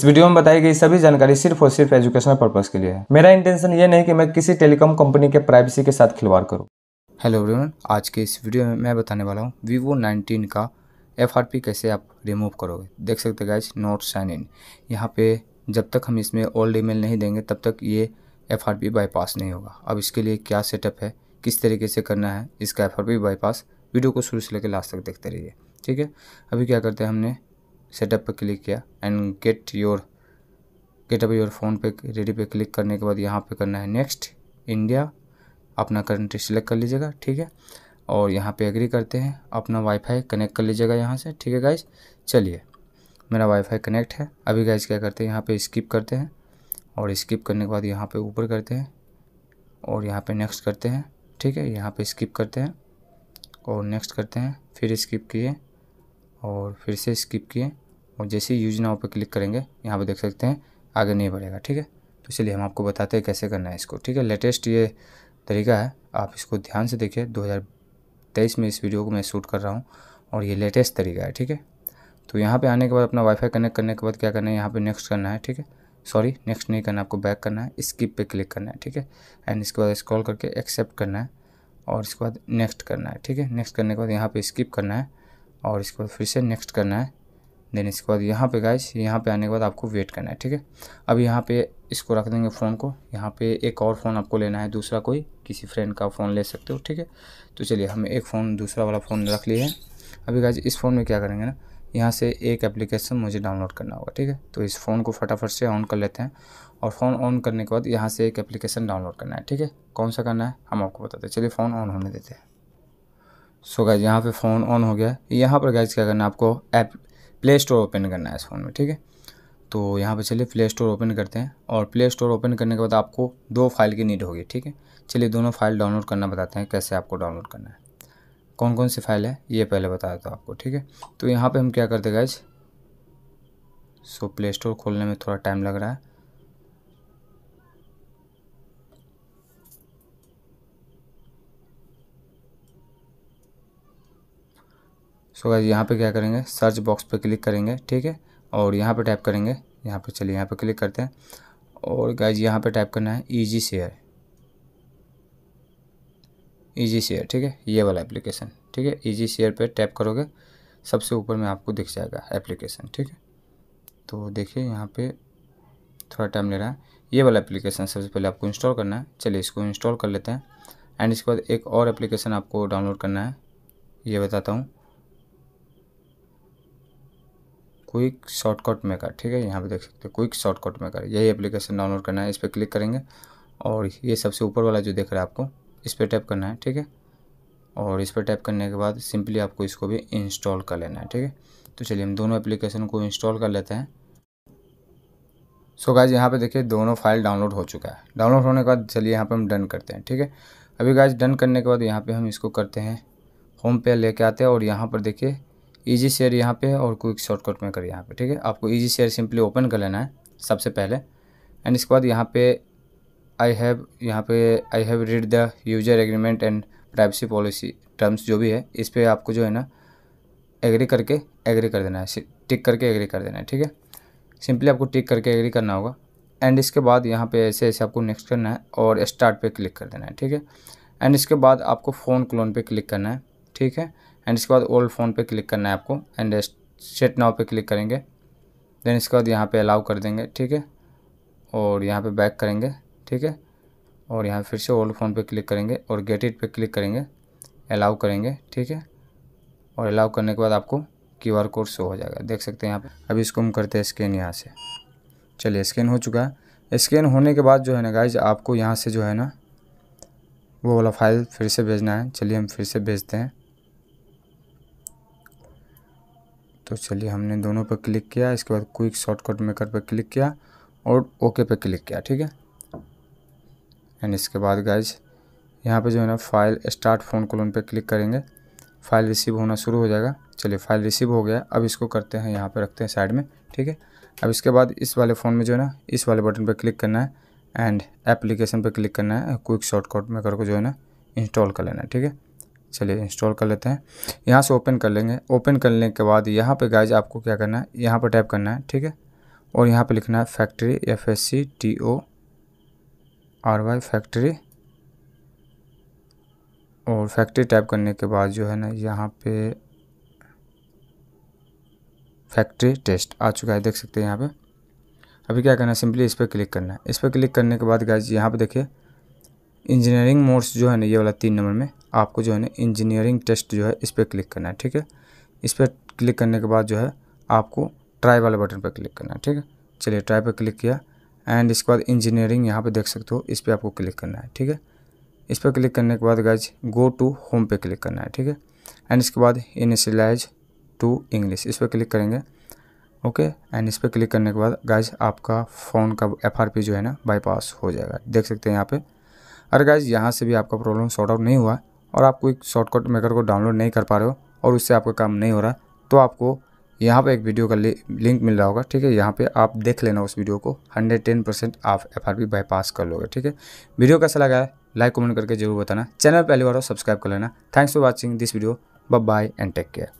इस वीडियो में बताई गई सभी जानकारी सिर्फ और सिर्फ एजुकेशनल पर्पज के लिए है मेरा इंटेंशन ये नहीं कि मैं किसी टेलीकॉम कंपनी के प्राइवेसी के साथ खिलवाड़ करूँ हेलो एवरीवन आज के इस वीडियो में मैं बताने वाला हूँ वीवो 19 का एफ कैसे आप रिमूव करोगे देख सकते गाइज नोट साइन इन यहाँ पे जब तक हम इसमें ओल्ड ईमेल नहीं देंगे तब तक ये एफ बाईपास नहीं होगा अब इसके लिए क्या सेटअप है किस तरीके से करना है इसका एफ बाईपास वीडियो को शुरू से लेकर लास्ट तक देखते रहिए ठीक है अभी क्या करते हैं हमने सेटअप पर क्लिक किया and get your get up your phone पे रेडी पे क्लिक करने के बाद यहाँ पे करना है नेक्स्ट इंडिया अपना कंट्री सिलेक्ट कर लीजिएगा ठीक है और यहाँ पे एग्री करते हैं अपना वाईफाई कनेक्ट कर लीजिएगा यहाँ से ठीक है गाइज चलिए मेरा वाईफाई कनेक्ट है अभी गाइज क्या करते हैं यहाँ पर स्किप करते हैं और स्किप करने के बाद यहाँ पर ऊपर करते हैं और यहाँ पर नेक्स्ट करते हैं ठीक है यहाँ पर स्किप करते हैं और नेक्स्ट करते हैं फिर स्किप किए और फिर से स्किप किए और जैसे ही यूज नाउ पर क्लिक करेंगे यहाँ पर देख सकते हैं आगे नहीं बढ़ेगा ठीक है तो इसलिए हम आपको बताते हैं कैसे करना है इसको ठीक है लेटेस्ट ये तरीका है आप इसको ध्यान से देखिए 2023 में इस वीडियो को मैं शूट कर रहा हूँ और ये लेटेस्ट तरीका है ठीक है तो यहाँ पे आने के बाद अपना वाईफाई कनेक्ट करने के बाद क्या करना है यहाँ पे नेक्स्ट करना है ठीक है सॉरी नेक्स्ट नहीं करना आपको बैक करना है स्किप पे क्लिक करना है ठीक है एंड इसके बाद स्क्रॉल करके एक्सेप्ट करना है और इसके बाद नेक्स्ट करना है ठीक है नेक्स्ट करने के बाद यहाँ पे स्किप करना है और इसके बाद फिर से नेक्स्ट करना है देन इसके बाद यहाँ पे गाइस यहाँ पे आने के बाद आपको वेट करना है ठीक है अब यहाँ पे इसको रख देंगे फ़ोन को यहाँ पे एक और फ़ोन आपको लेना है दूसरा कोई किसी फ्रेंड का फ़ोन ले सकते हो ठीक है तो चलिए हम एक फ़ोन दूसरा वाला फ़ोन रख लिए हैं अभी गाइस इस फ़ोन में क्या करेंगे ना यहाँ से एक एप्लीकेशन मुझे डाउनलोड करना होगा ठीक है तो इस फ़ोन को फटाफट से ऑन कर लेते हैं और फ़ोन ऑन करने के बाद यहाँ से एक एप्लीकेशन डाउनलोड करना है ठीक है कौन सा करना है हम आपको बताते हैं चलिए फ़ोन ऑन होने देते हैं सो so गाइज यहाँ पे फ़ोन ऑन हो गया यहाँ पर गाइज क्या करना है आपको ऐप प्ले स्टोर ओपन करना है इस फ़ोन में ठीक है तो यहाँ पे चलिए प्ले स्टोर ओपन करते हैं और प्ले स्टोर ओपन करने के बाद आपको दो फाइल की नीड होगी ठीक है चलिए दोनों फाइल डाउनलोड करना बताते हैं कैसे आपको डाउनलोड करना है कौन कौन सी फाइल है ये पहले बता देता हूँ आपको ठीक है तो यहाँ पर हम क्या करते गाइज सो प्ले स्टोर खोलने में थोड़ा टाइम लग रहा है सो गाइज यहाँ पे क्या करेंगे सर्च बॉक्स पे क्लिक करेंगे ठीक है और यहाँ पे टाइप करेंगे यहाँ पे चलिए यहाँ पे क्लिक करते हैं और गाइज यहाँ पे टाइप करना है ईजी शेयर ईजी शेयर ठीक है ये वाला एप्लीकेशन ठीक है ईजी शेयर पे टैप करोगे सबसे ऊपर में आपको दिख जाएगा एप्लीकेशन ठीक है तो देखिए यहाँ पे थोड़ा टाइम ले रहा है ये वाला एप्लीकेशन सबसे पहले आपको इंस्टॉल करना है चलिए इसको इंस्टॉल कर लेते हैं एंड इसके बाद एक और एप्लीकेशन आपको डाउनलोड करना है ये बताता हूँ क्विक शॉर्टकट मेकर ठीक है यहाँ पे देख सकते हैं क्विक शॉर्टकट मेकर यही एप्लीकेशन डाउनलोड करना है इस पर क्लिक करेंगे और ये सबसे ऊपर वाला जो देख रहा है आपको इस पर टैप करना है ठीक है और इस पर टैप करने के बाद सिंपली आपको इसको भी इंस्टॉल कर लेना है ठीक है तो चलिए हम दोनों एप्लीकेशन को इंस्टॉल कर लेते हैं सो गाइज यहाँ पे देखिए दोनों फाइल डाउनलोड हो चुका है डाउनलोड होने के बाद चलिए यहाँ पे हम डन करते हैं ठीक है अभी गाइज डन करने के बाद यहाँ पे हम इसको करते हैं होम पे लेके आते हैं और यहाँ पर देखिए ईजी शेयर यहाँ पे है और क्विक शॉर्टकट में कर यहाँ पे ठीक है आपको ईजी शेयर सिंपली ओपन कर लेना है सबसे पहले एंड इसके बाद यहाँ पे आई हैव यहाँ पे I have read the user agreement and privacy policy terms जो भी है इस पर आपको जो है ना एग्री करके एग्री कर देना है टिक करके एग्री कर देना है ठीक है सिंपली आपको टिक करके एग्री करना होगा एंड इसके बाद यहाँ पे ऐसे ऐसे आपको नेक्स्ट करना है और स्टार्ट पे क्लिक कर देना है ठीक है एंड इसके बाद आपको फ़ोन क्लोन पे क्लिक करना है ठीक है एंड इसके बाद ओल्ड फ़ोन पे क्लिक करना है आपको एंड सेट नाव पे क्लिक करेंगे देन इसके बाद यहाँ पे अलाउ कर देंगे ठीक है और यहाँ पे बैक करेंगे ठीक है और यहाँ फिर से ओल्ड फ़ोन पे क्लिक करेंगे और गेट इट पे क्लिक करेंगे अलाउ करेंगे ठीक है और अलाउ करने के बाद आपको क्यू आर कोड शो हो जाएगा देख सकते हैं यहाँ पर अभी इसको हम करते हैं स्कैन यहाँ से चलिए स्कैन हो चुका है स्कैन होने के बाद जो है ना गाइज आपको यहाँ से जो है ना वो वाला फाइल फिर से भेजना है चलिए हम फिर से भेजते हैं तो चलिए हमने दोनों पर क्लिक किया इसके बाद क्विक शॉर्टकट मेकर पर क्लिक किया और ओके पे क्लिक किया ठीक है एंड इसके बाद गाइज यहाँ पे जो है ना फाइल स्टार्ट फ़ोन कॉलोन पर क्लिक करेंगे फाइल रिसीव होना शुरू हो जाएगा चलिए फाइल रिसीव हो गया अब इसको करते हैं यहाँ पे रखते हैं साइड में ठीक है अब इसके बाद इस वाले फ़ोन में जो है ना इस वाले बटन पर क्लिक करना है एंड एप्लीकेशन पर क्लिक करना है क्विक शॉर्टकट मेकर को जो है ना इंस्टॉल कर लेना है ठीक है चलिए इंस्टॉल कर लेते हैं यहाँ से ओपन कर लेंगे ओपन करने के बाद यहाँ पे गाइज आपको क्या करना है यहाँ पर टाइप करना है ठीक है और यहाँ पे लिखना है factory F S C T O R Y factory और फैक्ट्री टाइप करने के बाद जो है ना यहाँ पे फैक्ट्री टेस्ट आ चुका है देख सकते हैं यहाँ पे अभी क्या करना है सिंपली इस पर क्लिक करना है इस पर क्लिक करने के बाद गाइज यहाँ पर देखिए इंजीनियरिंग मोड्स जो है ना ये वाला तीन नंबर में आपको जो है ना इंजीनियरिंग टेस्ट जो है इस पर क्लिक करना है ठीक है इस पर क्लिक करने के बाद जो है आपको ट्राई वाले बटन पर क्लिक करना है ठीक है चलिए ट्राई पर क्लिक किया एंड इसके बाद इंजीनियरिंग यहाँ पर देख सकते हो इस पर आपको क्लिक करना है ठीक है इस पर क्लिक करने के बाद गाइज गो टू होम पे क्लिक करना है ठीक है एंड इसके बाद इनिशलाइज टू इंग्लिश इस पर क्लिक करेंगे ओके एंड इस पर क्लिक करने के बाद गाइज आपका फ़ोन का एफ जो है ना बाईपास हो जाएगा देख सकते हैं यहाँ पर अरे गाइज यहाँ से भी आपका प्रॉब्लम सॉर्ट आउट नहीं हुआ और आप कोई शॉर्टकट मेकर को डाउनलोड नहीं कर पा रहे हो और उससे आपका काम नहीं हो रहा तो आपको यहाँ पर एक वीडियो का लिंक मिल रहा होगा ठीक है यहाँ पे आप देख लेना उस वीडियो को 110 परसेंट आप एफ आर बाईपास कर लोगे ठीक है वीडियो कैसा लगा है लाइक कमेंट करके जरूर बताना चैनल पहली बार हो सब्सक्राइब कर लेना thanks for watching this video bye bye and take care